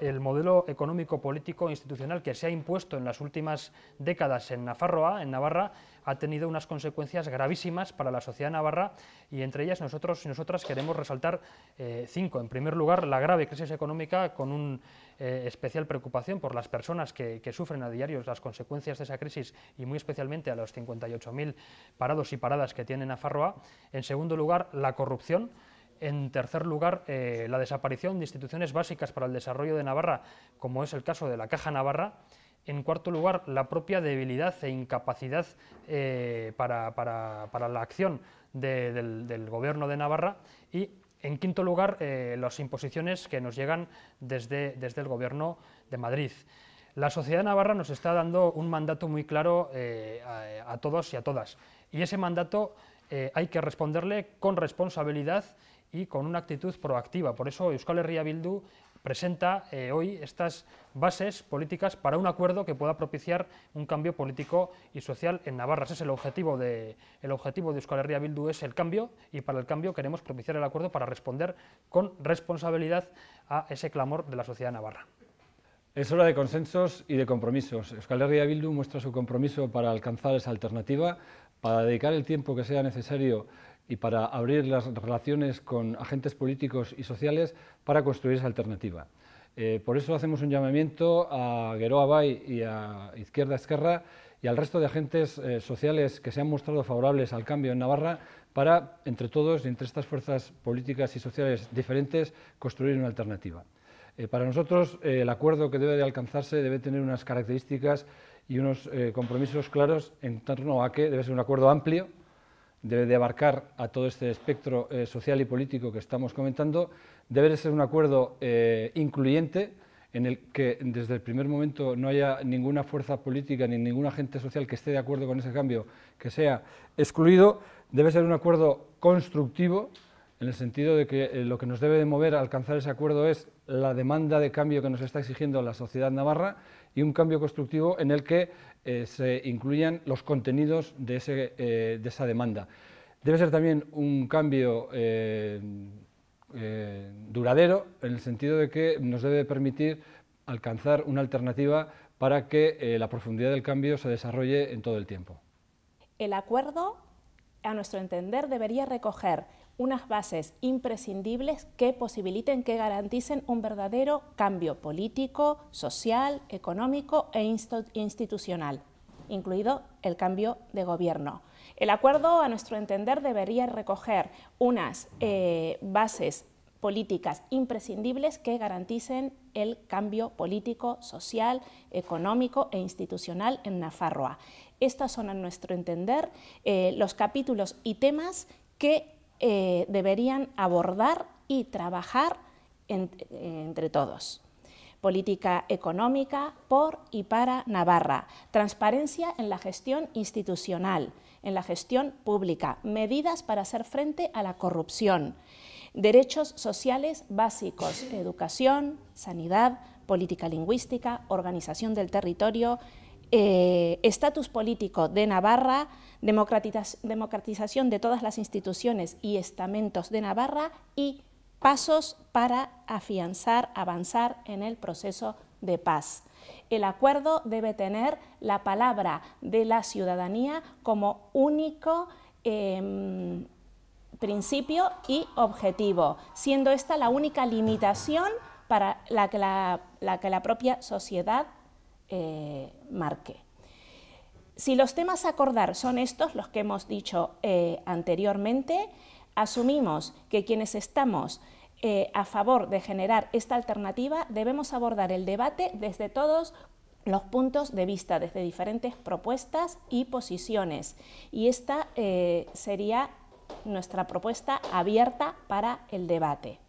el modelo económico, político, institucional que se ha impuesto en las últimas décadas en Nafarroa, en Navarra, ha tenido unas consecuencias gravísimas para la sociedad navarra y entre ellas nosotros nosotras queremos resaltar eh, cinco. En primer lugar, la grave crisis económica con una eh, especial preocupación por las personas que, sufren a diario las consecuencias de esa crisis y muy especialmente a los 58.000 parados y paradas que tiene Nafarroa. En segundo lugar, la corrupción en tercer lugar, eh, la desaparición de instituciones básicas para el desarrollo de Navarra, como es el caso de la Caja Navarra. En cuarto lugar, la propia debilidad e incapacidad eh, para, la acción del, Gobierno de Navarra. Y en quinto lugar, eh, las imposiciones que nos llegan desde, desde el Gobierno de Madrid. La sociedad navarra nos está dando un mandato muy claro a, todos y a todas. Y ese mandato hay que responderle con responsabilidad y con una actitud proactiva. Por eso Euskal Herria Bildu presenta eh, hoy estas bases políticas para un acuerdo que pueda propiciar un cambio político y social en Navarra. Ese es el objetivo de, el objetivo de Euskal Herria Bildu, es el cambio, y para el cambio queremos propiciar el acuerdo para responder con responsabilidad a ese clamor de la sociedad navarra. Es hora de consensos y de compromisos. Euskal Herria Bildu muestra su compromiso para alcanzar esa alternativa, para dedicar el tiempo que sea necesario y para abrir las relaciones con agentes políticos y sociales para construir esa alternativa. Eh, por eso hacemos un llamamiento a Gueroa Bay y a Izquierda Esquerra y al resto de agentes eh, sociales que se han mostrado favorables al cambio en Navarra para, entre todos, y entre estas fuerzas políticas y sociales diferentes, construir una alternativa. Eh, para nosotros, el acuerdo que debe de alcanzarse debe tener unas características y unos compromisos claros en torno a que debe ser un acuerdo amplio, debe de abarcar a todo este espectro eh, social y político que estamos comentando, debe ser un acuerdo eh, incluyente en el que desde el primer momento no haya ninguna fuerza política ni ningún agente social que esté de acuerdo con ese cambio que sea excluido, debe ser un acuerdo constructivo en el sentido de que eh, lo que nos debe de mover a alcanzar ese acuerdo es la demanda de cambio que nos está exigiendo la sociedad navarra y un cambio constructivo en el que eh, se incluyan los contenidos de, eh, de, esa demanda. Debe ser también un cambio duradero en el sentido de que nos debe permitir alcanzar una alternativa para que la profundidad del cambio se desarrolle en todo el tiempo. El acuerdo, a nuestro entender, debería recoger unas bases imprescindibles que posibiliten, que garanticen un verdadero cambio político, social, económico e institucional, incluido el cambio de gobierno. El acuerdo, a nuestro entender, debería recoger unas eh, bases políticas imprescindibles que garanticen el cambio político, social, económico e institucional en Nafarroa. Estos son, a nuestro entender, eh, los capítulos y temas que eh, deberían abordar y trabajar eh, entre todos. Política económica por y para Navarra, transparencia en la gestión institucional, en la gestión pública, medidas para hacer frente a la corrupción, derechos sociales básicos, educación, sanidad, política lingüística, organización del territorio, eh, estatus político de Navarra, democratización de todas las instituciones y estamentos de Navarra y pasos para afianzar, avanzar en el proceso de paz. El acuerdo debe tener la palabra de la ciudadanía como único em, principio y objetivo, siendo esta la única limitación para la, que la propia sociedad eh, Si los temas a acordar son estos, los que hemos dicho eh, anteriormente, asumimos que quienes estamos eh, a favor de generar esta alternativa debemos abordar el debate desde todos los puntos de vista, desde diferentes propuestas y posiciones. Y esta eh, sería nuestra propuesta abierta para el debate.